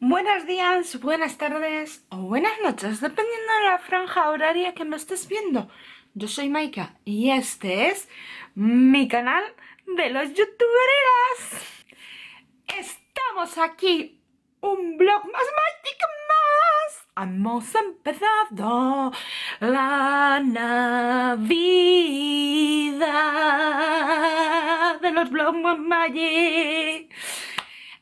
Buenos días, buenas tardes o buenas noches, dependiendo de la franja horaria que me estés viendo. Yo soy Maika y este es mi canal de los youtubereras Estamos aquí, un blog más mágico más. Hemos empezado la Navidad de los blogs más magic.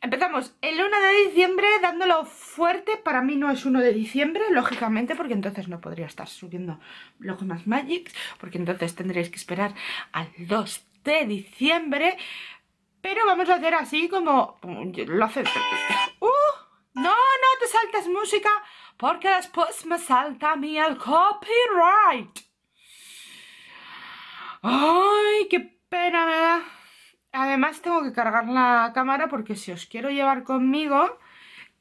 Empezamos el 1 de diciembre dándolo fuerte, para mí no es 1 de diciembre, lógicamente, porque entonces no podría estar subiendo los más Magics, porque entonces tendréis que esperar al 2 de diciembre, pero vamos a hacer así como lo hace... ¡Uh! No, no te saltas música, porque después me salta a mí el copyright. ¡Ay, qué pena me da! Además tengo que cargar la cámara porque si os quiero llevar conmigo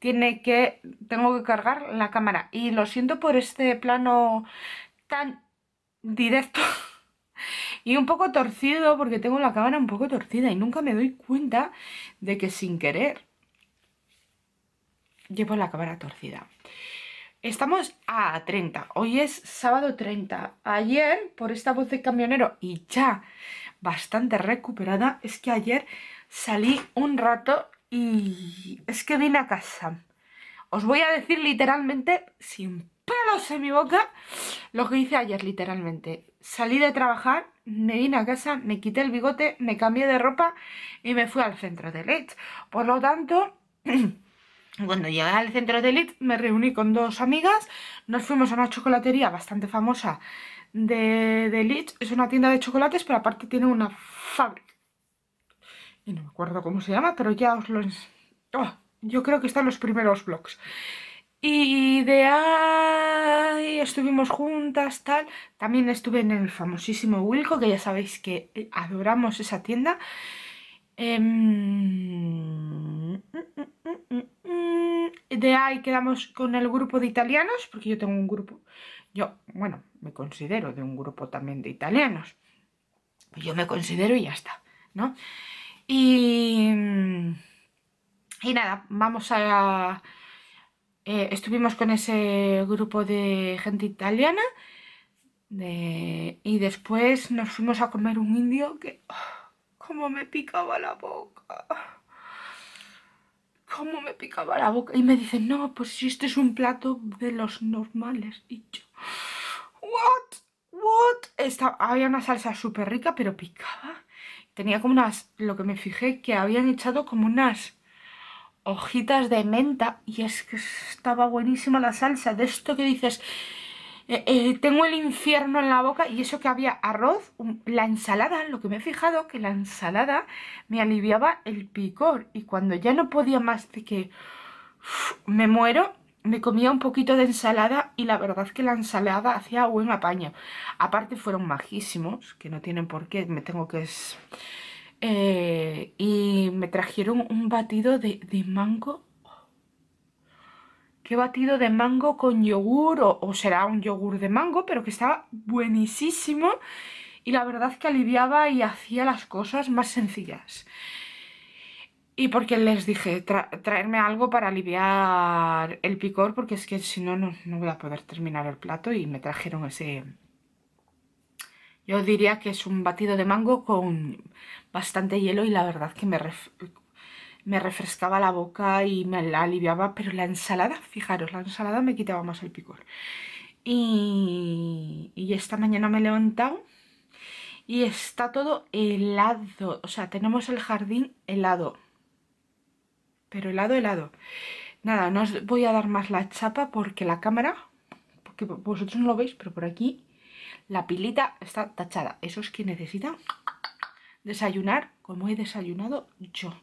tiene que, tengo que cargar la cámara. Y lo siento por este plano tan directo y un poco torcido porque tengo la cámara un poco torcida y nunca me doy cuenta de que sin querer llevo la cámara torcida. Estamos a 30, hoy es sábado 30. Ayer, por esta voz de camionero y ya bastante recuperada. Es que ayer salí un rato y es que vine a casa. Os voy a decir literalmente, sin pelos en mi boca, lo que hice ayer literalmente. Salí de trabajar, me vine a casa, me quité el bigote, me cambié de ropa y me fui al centro de Leeds. Por lo tanto... Cuando llegué al centro de elite me reuní con dos amigas, nos fuimos a una chocolatería bastante famosa de, de Leeds, es una tienda de chocolates, pero aparte tiene una fábrica. Y no me acuerdo cómo se llama, pero ya os lo... Oh, yo creo que están los primeros blogs. Y de ahí estuvimos juntas, tal. También estuve en el famosísimo Wilco, que ya sabéis que adoramos esa tienda. Em, de ahí quedamos con el grupo de italianos, porque yo tengo un grupo, yo, bueno, me considero de un grupo también de italianos. Yo me considero y ya está, ¿no? Y, y nada, vamos a... Eh, estuvimos con ese grupo de gente italiana de, y después nos fuimos a comer un indio que... Oh, Como me picaba la boca! cómo me picaba la boca. Y me dicen, no, pues si este es un plato de los normales. Y yo, what, what. había una salsa súper rica, pero picaba. Tenía como unas, lo que me fijé, que habían echado como unas hojitas de menta. Y es que estaba buenísima la salsa. De esto que dices, eh, eh, tengo el infierno en la boca y eso que había arroz, la ensalada, lo que me he fijado, que la ensalada me aliviaba el picor y cuando ya no podía más de que me muero, me comía un poquito de ensalada y la verdad es que la ensalada hacía buen apaño. Aparte fueron majísimos, que no tienen por qué, me tengo que... Eh, y me trajeron un batido de, de mango Qué batido de mango con yogur, o, será un yogur de mango, pero que estaba buenísimo y la verdad que aliviaba y hacía las cosas más sencillas. Y porque les dije, traerme algo para aliviar el picor, porque es que si no, no, no voy a poder terminar el plato y me trajeron ese... Yo diría que es un batido de mango con bastante hielo y la verdad que me me refrescaba la boca y me la aliviaba, pero la ensalada, fijaros, la ensalada me quitaba más el picor. Y, y esta mañana me he levantado y está todo helado, o sea, tenemos el jardín helado, pero helado, helado. Nada, no os voy a dar más la chapa porque la cámara, porque vosotros no lo veis, pero por aquí la pilita está tachada. Eso es que necesita desayunar como he desayunado yo.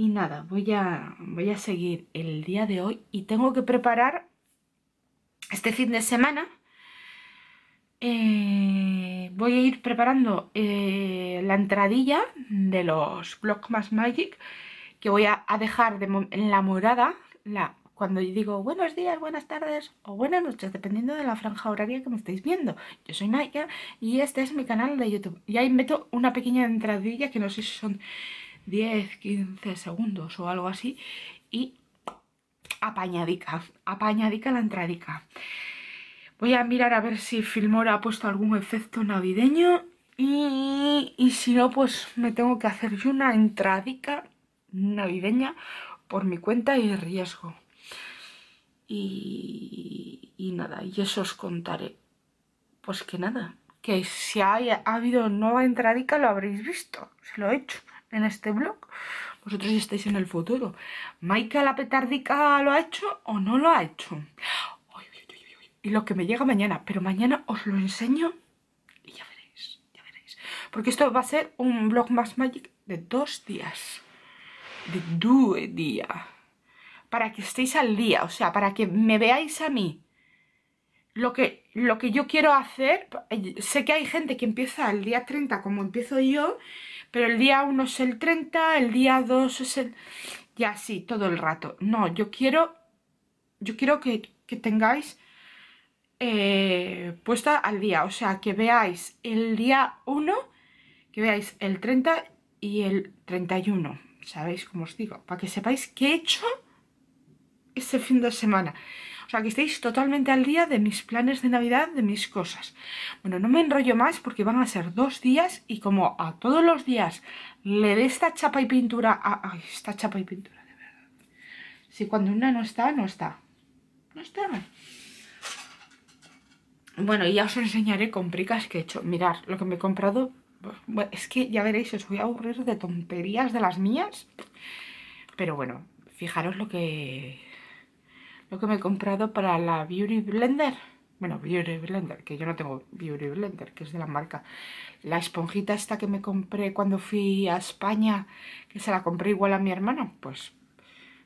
Y nada, voy a, voy a seguir el día de hoy y tengo que preparar este fin de semana. Eh, voy a ir preparando eh, la entradilla de los más Magic que voy a, dejar en la morada la, cuando digo buenos días, buenas tardes o buenas noches, dependiendo de la franja horaria que me estáis viendo. Yo soy Maya y este es mi canal de YouTube. Y ahí meto una pequeña entradilla que no sé si son 10-15 segundos o algo así y apañadica, apañadica la entradica. Voy a mirar a ver si Filmora ha puesto algún efecto navideño y, si no, pues me tengo que hacer yo una entradica navideña por mi cuenta y riesgo. Y, nada, y eso os contaré. Pues que nada, que si ha habido nueva entradica lo habréis visto, se lo he hecho en este blog, vosotros estáis en el futuro. ¿Maika la petardica lo ha hecho o no lo ha hecho? y lo que me llega mañana, pero mañana os lo enseño y ya veréis, ya veréis. Porque esto va a ser un blog más magic de dos días, de due día. Para que estéis al día, o sea, para que me veáis a mí lo que, yo quiero hacer, sé que hay gente que empieza el día 30 como empiezo yo, pero el día 1 es el 30, el día 2 es el... y así, todo el rato. No, yo quiero, yo quiero que, tengáis eh, puesta al día, o sea, que veáis el día 1, que veáis el 30 y el 31, ¿sabéis cómo os digo? Para que sepáis que he hecho este fin de semana. O sea, que estéis totalmente al día de mis planes de Navidad, de mis cosas. Bueno, no me enrollo más porque van a ser dos días y como a todos los días le dé esta chapa y pintura... A... Ay, esta chapa y pintura, de verdad. Si cuando una no está, no está. No está. Bueno, y ya os enseñaré con pricas que he hecho. Mirad, lo que me he comprado... es que ya veréis, os voy a aburrir de tonterías de las mías. Pero bueno, fijaros lo que lo que me he comprado para la Beauty Blender. Bueno, Beauty Blender, que yo no tengo Beauty Blender, que es de la marca. La esponjita esta que me compré cuando fui a España, que se la compré igual a mi hermana, pues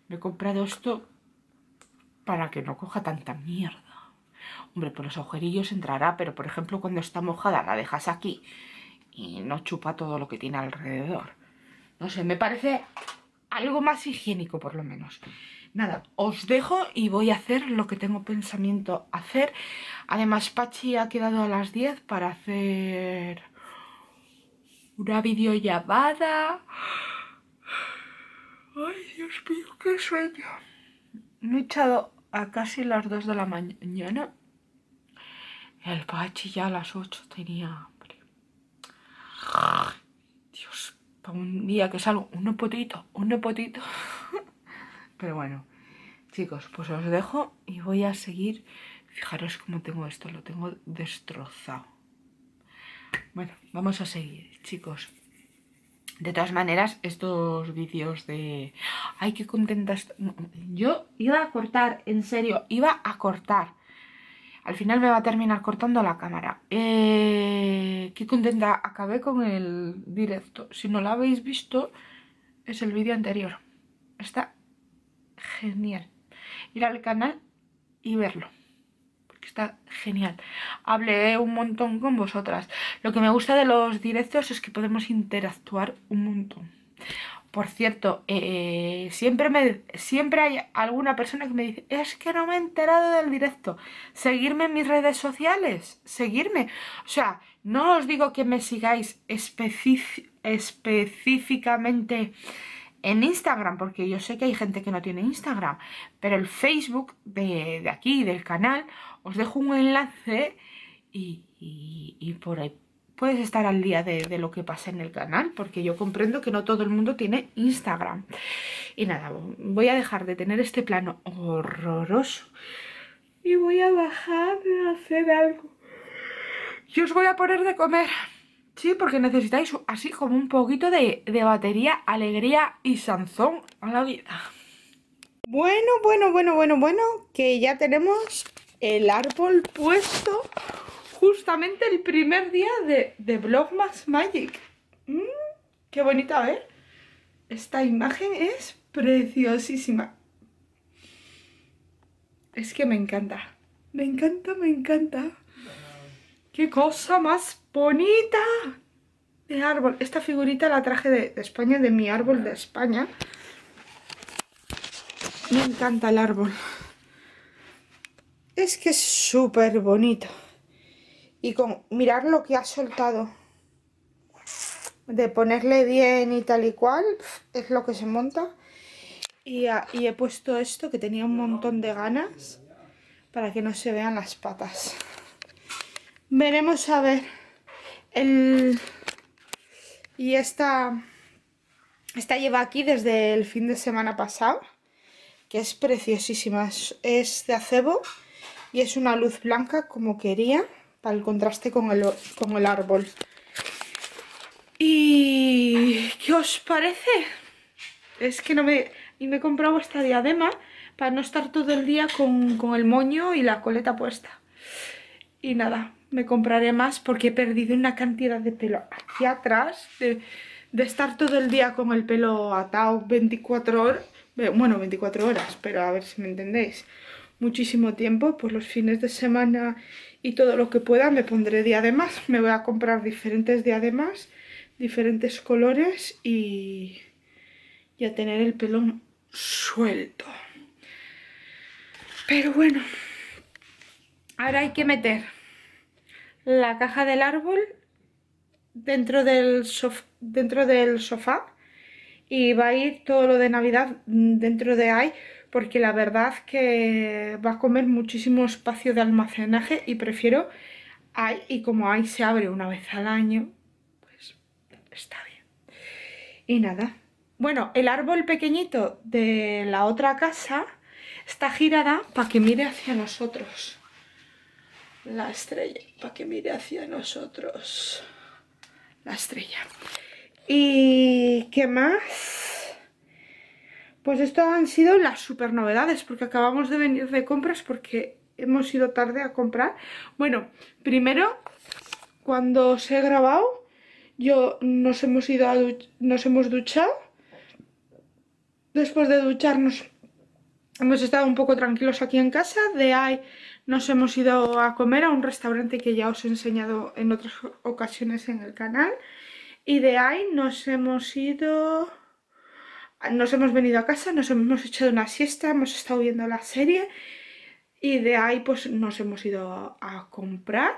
me he comprado esto para que no coja tanta mierda. Hombre, por los agujerillos entrará, pero por ejemplo cuando está mojada la dejas aquí y no chupa todo lo que tiene alrededor. No sé, me parece algo más higiénico por lo menos nada, os dejo y voy a hacer lo que tengo pensamiento hacer. Además, Pachi ha quedado a las 10 para hacer una videollamada. Ay, Dios mío, qué sueño. Me he echado a casi las 2 de la mañana. El Pachi ya a las 8 tenía hambre. Dios, para un día que salgo, un potito, un nepotito pero bueno, chicos, pues os dejo y voy a seguir. Fijaros cómo tengo esto, lo tengo destrozado. Bueno, vamos a seguir, chicos. De todas maneras, estos vídeos de... ¡Ay, qué contenta Yo iba a cortar, en serio, iba a cortar. Al final me va a terminar cortando la cámara. Eh, qué contenta acabé con el directo. Si no lo habéis visto, es el vídeo anterior. Está genial. Ir al canal y verlo. Porque está genial. Hablé un montón con vosotras. Lo que me gusta de los directos es que podemos interactuar un montón. Por cierto, eh, siempre, me, siempre hay alguna persona que me dice, es que no me he enterado del directo. Seguirme en mis redes sociales, seguirme. O sea, no os digo que me sigáis específicamente en Instagram, porque yo sé que hay gente que no tiene Instagram, pero el Facebook de, aquí, del canal, os dejo un enlace y, por ahí puedes estar al día de, de, lo que pasa en el canal, porque yo comprendo que no todo el mundo tiene Instagram. Y nada, voy a dejar de tener este plano horroroso y voy a bajar a hacer algo. Y os voy a poner de comer. Sí, porque necesitáis así como un poquito de, batería, alegría y sanzón a la vida. Bueno, bueno, bueno, bueno, bueno, que ya tenemos el árbol puesto justamente el primer día de, de Vlogmas Magic. Mm, qué bonita, eh! ver. Esta imagen es preciosísima. Es que me encanta. Me encanta, me encanta. ¡Qué cosa más bonita! De árbol. Esta figurita la traje de, España, de mi árbol de España. Me encanta el árbol. Es que es súper bonito. Y con mirar lo que ha soltado. De ponerle bien y tal y cual. Es lo que se monta. y he puesto esto que tenía un montón de ganas. Para que no se vean las patas veremos a ver el y esta esta lleva aquí desde el fin de semana pasado que es preciosísima es, de acebo y es una luz blanca como quería para el contraste con el, árbol y ¿qué os parece? es que no me y me he comprado esta diadema para no estar todo el día con, con el moño y la coleta puesta y nada, me compraré más porque he perdido una cantidad de pelo hacia atrás de, estar todo el día con el pelo atado 24 horas eh, bueno, 24 horas, pero a ver si me entendéis muchísimo tiempo, por pues los fines de semana y todo lo que pueda me pondré diademas, me voy a comprar diferentes diademas, diferentes colores y, y a tener el pelo suelto. Pero bueno, ahora hay que meter la caja del árbol dentro del, dentro del sofá y va a ir todo lo de Navidad dentro de ahí porque la verdad que va a comer muchísimo espacio de almacenaje y prefiero ahí y como ahí se abre una vez al año pues está bien y nada bueno, el árbol pequeñito de la otra casa está girada para que mire hacia nosotros la estrella para que mire hacia nosotros la estrella y qué más pues esto han sido las super novedades porque acabamos de venir de compras porque hemos ido tarde a comprar bueno, primero cuando se he grabado yo nos hemos ido a nos hemos duchado después de ducharnos hemos estado un poco tranquilos aquí en casa de ahí nos hemos ido a comer a un restaurante que ya os he enseñado en otras ocasiones en el canal y de ahí nos hemos ido nos hemos venido a casa, nos hemos echado una siesta, hemos estado viendo la serie y de ahí pues nos hemos ido a comprar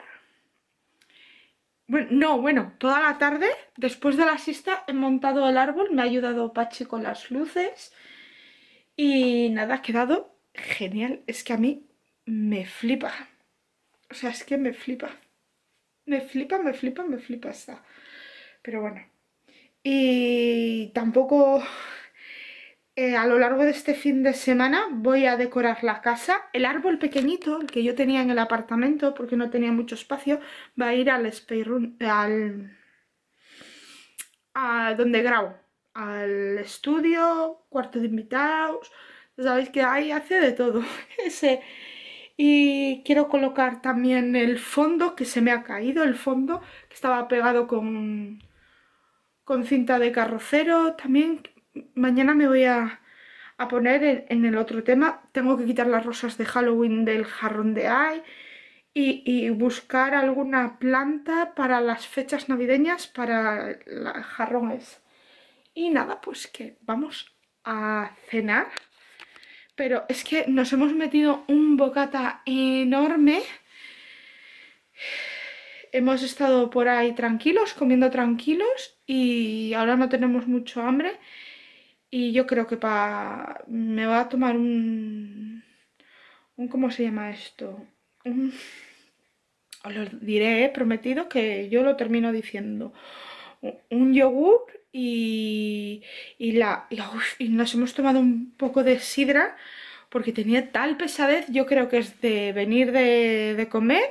bueno, no, bueno, toda la tarde después de la siesta he montado el árbol, me ha ayudado Pachi con las luces y nada, ha quedado genial, es que a mí me flipa. O sea, es que me flipa. Me flipa, me flipa, me flipa esta. Pero bueno. Y tampoco eh, a lo largo de este fin de semana voy a decorar la casa. El árbol pequeñito, el que yo tenía en el apartamento, porque no tenía mucho espacio, va a ir al al... a donde grabo. Al estudio, cuarto de invitados. Sabéis que ahí hace de todo. Ese y quiero colocar también el fondo que se me ha caído, el fondo que estaba pegado con, cinta de carrocero también. Mañana me voy a, poner en, el otro tema. Tengo que quitar las rosas de Halloween del jarrón de Ay y, y buscar alguna planta para las fechas navideñas para jarrones. Y nada, pues que vamos a cenar pero es que nos hemos metido un bocata enorme. Hemos estado por ahí tranquilos, comiendo tranquilos y ahora no tenemos mucho hambre. Y yo creo que me va a tomar un... un... ¿Cómo se llama esto? Os lo diré, he prometido que yo lo termino diciendo. Un yogur y, la, y, nos hemos tomado un poco de sidra porque tenía tal pesadez, yo creo que es de venir de, comer,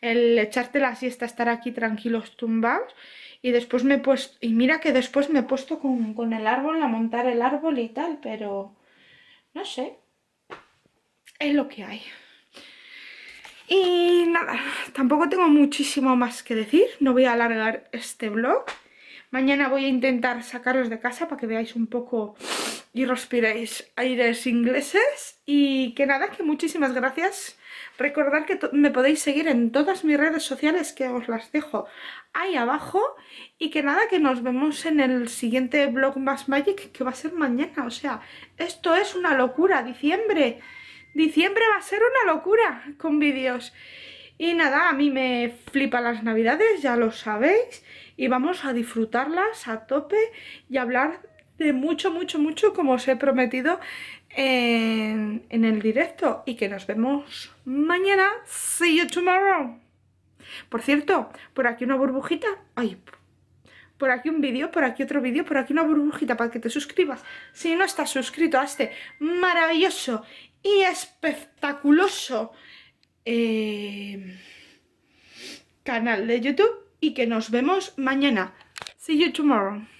el echarte la siesta, estar aquí tranquilos tumbados y después me puesto, y mira que después me he puesto con, con el árbol a montar el árbol y tal, pero no sé, es lo que hay. Y nada, tampoco tengo muchísimo más que decir, no voy a alargar este vlog. Mañana voy a intentar sacaros de casa para que veáis un poco y respiréis aires ingleses. Y que nada, que muchísimas gracias. Recordad que me podéis seguir en todas mis redes sociales que os las dejo ahí abajo. Y que nada, que nos vemos en el siguiente vlog más Magic que va a ser mañana. O sea, esto es una locura, diciembre. Diciembre va a ser una locura con vídeos. Y nada, a mí me flipa las navidades, ya lo sabéis y vamos a disfrutarlas a tope y hablar de mucho, mucho, mucho como os he prometido en, el directo y que nos vemos mañana. See you tomorrow. Por cierto, por aquí una burbujita. Ay, por aquí un vídeo, por aquí otro vídeo, por aquí una burbujita para que te suscribas. Si no estás suscrito a este maravilloso y espectaculoso eh, canal de YouTube, y que nos vemos mañana. See you tomorrow.